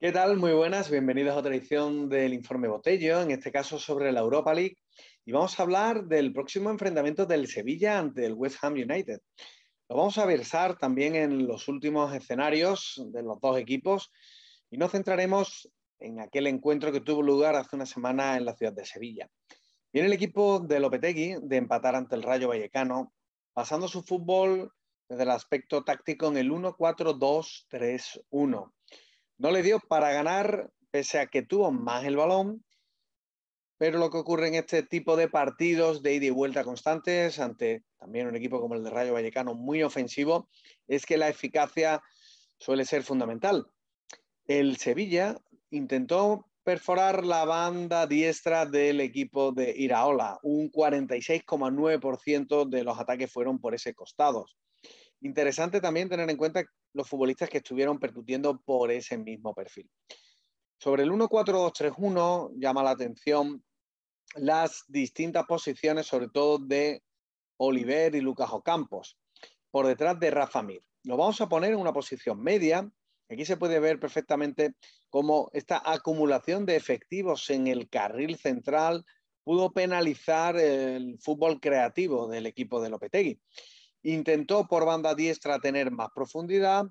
¿Qué tal? Muy buenas, bienvenidos a otra edición del Informe Botello, en este caso sobre la Europa League. Y vamos a hablar del próximo enfrentamiento del Sevilla ante el West Ham United. Lo vamos a versar también en los últimos escenarios de los dos equipos y nos centraremos en aquel encuentro que tuvo lugar hace una semana en la ciudad de Sevilla. Viene el equipo de Lopetegui de empatar ante el Rayo Vallecano, pasando su fútbol desde el aspecto táctico en el 1-4-2-3-1 no le dio para ganar, pese a que tuvo más el balón, pero lo que ocurre en este tipo de partidos de ida y vuelta constantes ante también un equipo como el de Rayo Vallecano muy ofensivo es que la eficacia suele ser fundamental. El Sevilla intentó perforar la banda diestra del equipo de Iraola. Un 46,9% de los ataques fueron por ese costado. Interesante también tener en cuenta los futbolistas que estuvieron percutiendo por ese mismo perfil. Sobre el 1-4-2-3-1 llama la atención las distintas posiciones, sobre todo de Oliver y Lucas Ocampos, por detrás de Rafa Mir. Lo vamos a poner en una posición media. Aquí se puede ver perfectamente cómo esta acumulación de efectivos en el carril central pudo penalizar el fútbol creativo del equipo de Lopetegui. Intentó por banda diestra tener más profundidad,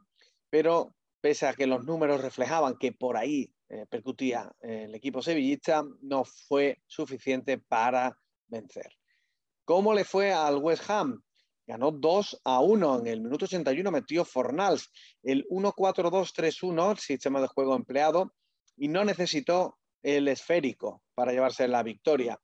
pero pese a que los números reflejaban que por ahí eh, percutía eh, el equipo sevillista, no fue suficiente para vencer. ¿Cómo le fue al West Ham? Ganó 2 a 1. En el minuto 81 metió Fornals el 1-4-2-3-1, sistema de juego empleado, y no necesitó el esférico para llevarse la victoria.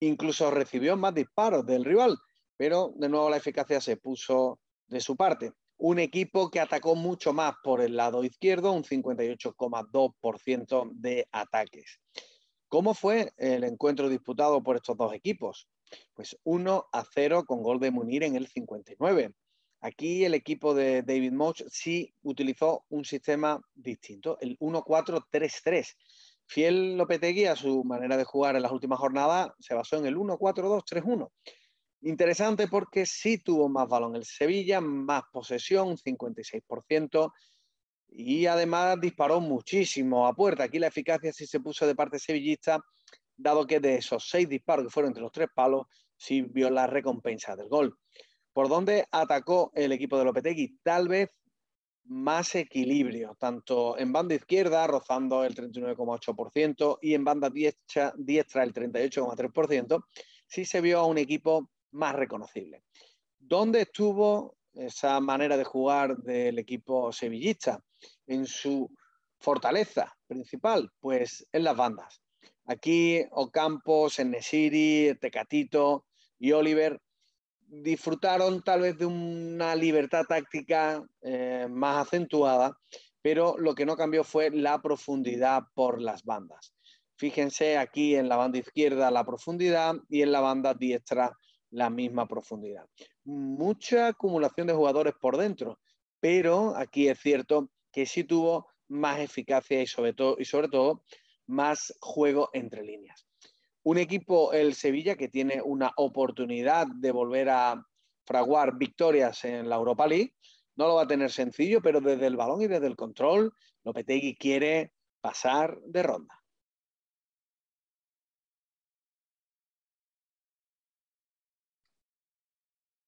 Incluso recibió más disparos del rival, pero de nuevo la eficacia se puso de su parte. Un equipo que atacó mucho más por el lado izquierdo, un 58,2% de ataques. ¿Cómo fue el encuentro disputado por estos dos equipos? Pues 1 a 0 con gol de Munir en el 59. Aquí el equipo de David Moch sí utilizó un sistema distinto, el 1-4-3-3. Fiel Lopetegui a su manera de jugar en las últimas jornadas se basó en el 1-4-2-3-1, Interesante porque sí tuvo más balón el Sevilla, más posesión, 56%, y además disparó muchísimo a puerta. Aquí la eficacia sí se puso de parte sevillista, dado que de esos seis disparos que fueron entre los tres palos, sí vio la recompensa del gol. ¿Por dónde atacó el equipo de Lopetegui? Tal vez más equilibrio, tanto en banda izquierda, rozando el 39,8%, y en banda diestra, diestra el 38,3%, sí se vio a un equipo más reconocible. ¿Dónde estuvo esa manera de jugar del equipo sevillista? En su fortaleza principal, pues en las bandas. Aquí Ocampos, Enesiri, Tecatito y Oliver disfrutaron tal vez de una libertad táctica eh, más acentuada, pero lo que no cambió fue la profundidad por las bandas. Fíjense aquí en la banda izquierda la profundidad y en la banda diestra la misma profundidad. Mucha acumulación de jugadores por dentro, pero aquí es cierto que sí tuvo más eficacia y sobre todo, y sobre todo más juego entre líneas. Un equipo, el Sevilla, que tiene una oportunidad de volver a fraguar victorias en la Europa League, no lo va a tener sencillo, pero desde el balón y desde el control, Lopetegui quiere pasar de ronda.